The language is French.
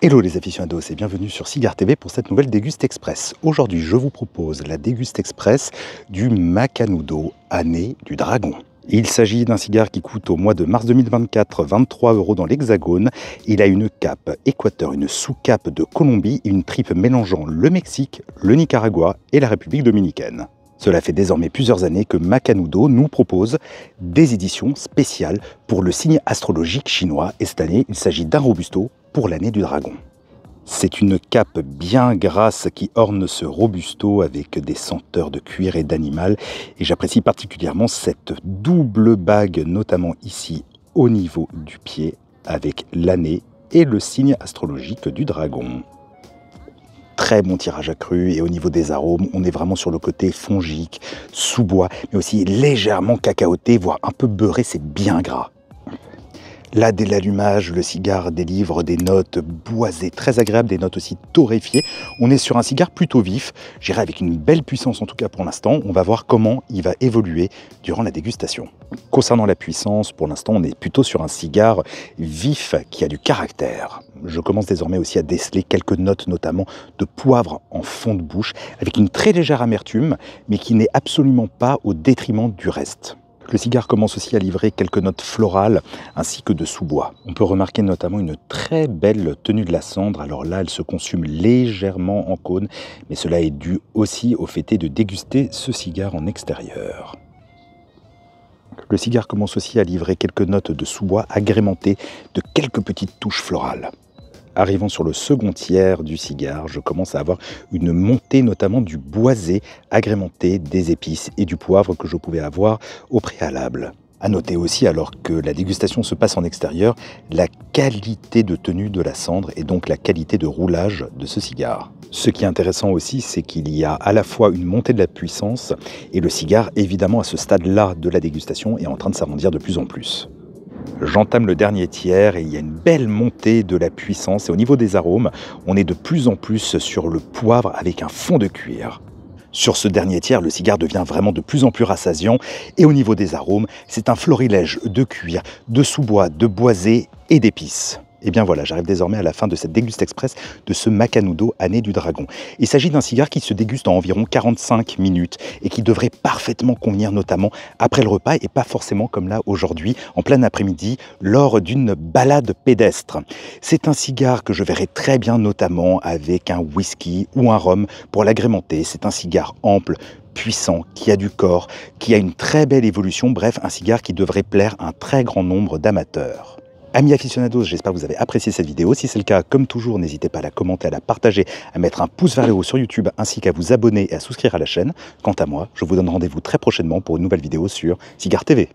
Hello les aficionados et bienvenue sur Cigar TV pour cette nouvelle Déguste Express. Aujourd'hui, je vous propose la Déguste Express du Macanudo, année du dragon. Il s'agit d'un cigare qui coûte au mois de mars 2024 23 euros dans l'Hexagone. Il a une cape Équateur, une sous-cape de Colombie et une tripe mélangeant le Mexique, le Nicaragua et la République dominicaine. Cela fait désormais plusieurs années que Macanudo nous propose des éditions spéciales pour le signe astrologique chinois et cette année, il s'agit d'un robusto pour l'année du dragon. C'est une cape bien grasse qui orne ce robusto avec des senteurs de cuir et d'animal et j'apprécie particulièrement cette double bague notamment ici au niveau du pied avec l'année et le signe astrologique du dragon. Très bon tirage accru et au niveau des arômes, on est vraiment sur le côté fongique, sous-bois, mais aussi légèrement cacaoté, voire un peu beurré, c'est bien gras. Là, dès l'allumage, le cigare délivre des notes boisées, très agréables, des notes aussi torréfiées. On est sur un cigare plutôt vif, j'irai avec une belle puissance en tout cas pour l'instant. On va voir comment il va évoluer durant la dégustation. Concernant la puissance, pour l'instant, on est plutôt sur un cigare vif qui a du caractère. Je commence désormais aussi à déceler quelques notes, notamment de poivre en fond de bouche, avec une très légère amertume, mais qui n'est absolument pas au détriment du reste. Le cigare commence aussi à livrer quelques notes florales ainsi que de sous-bois. On peut remarquer notamment une très belle tenue de la cendre. Alors là, elle se consume légèrement en cône, mais cela est dû aussi au fait de déguster ce cigare en extérieur. Le cigare commence aussi à livrer quelques notes de sous-bois agrémentées de quelques petites touches florales. Arrivant sur le second tiers du cigare, je commence à avoir une montée notamment du boisé agrémenté des épices et du poivre que je pouvais avoir au préalable. À noter aussi, alors que la dégustation se passe en extérieur, la qualité de tenue de la cendre et donc la qualité de roulage de ce cigare. Ce qui est intéressant aussi, c'est qu'il y a à la fois une montée de la puissance et le cigare, évidemment, à ce stade-là de la dégustation, est en train de s'arrondir de plus en plus. J'entame le dernier tiers et il y a une belle montée de la puissance. Et au niveau des arômes, on est de plus en plus sur le poivre avec un fond de cuir. Sur ce dernier tiers, le cigare devient vraiment de plus en plus rassasiant. Et au niveau des arômes, c'est un florilège de cuir, de sous-bois, de boisé et d'épices. Et eh bien voilà, j'arrive désormais à la fin de cette déguste express de ce Macanudo année du dragon. Il s'agit d'un cigare qui se déguste en environ 45 minutes et qui devrait parfaitement convenir notamment après le repas et pas forcément comme là aujourd'hui en plein après-midi lors d'une balade pédestre. C'est un cigare que je verrai très bien notamment avec un whisky ou un rhum pour l'agrémenter. C'est un cigare ample, puissant, qui a du corps, qui a une très belle évolution, bref, un cigare qui devrait plaire à un très grand nombre d'amateurs. Amis aficionados, j'espère que vous avez apprécié cette vidéo. Si c'est le cas, comme toujours, n'hésitez pas à la commenter, à la partager, à mettre un pouce vers le haut sur YouTube, ainsi qu'à vous abonner et à souscrire à la chaîne. Quant à moi, je vous donne rendez-vous très prochainement pour une nouvelle vidéo sur Cigar TV.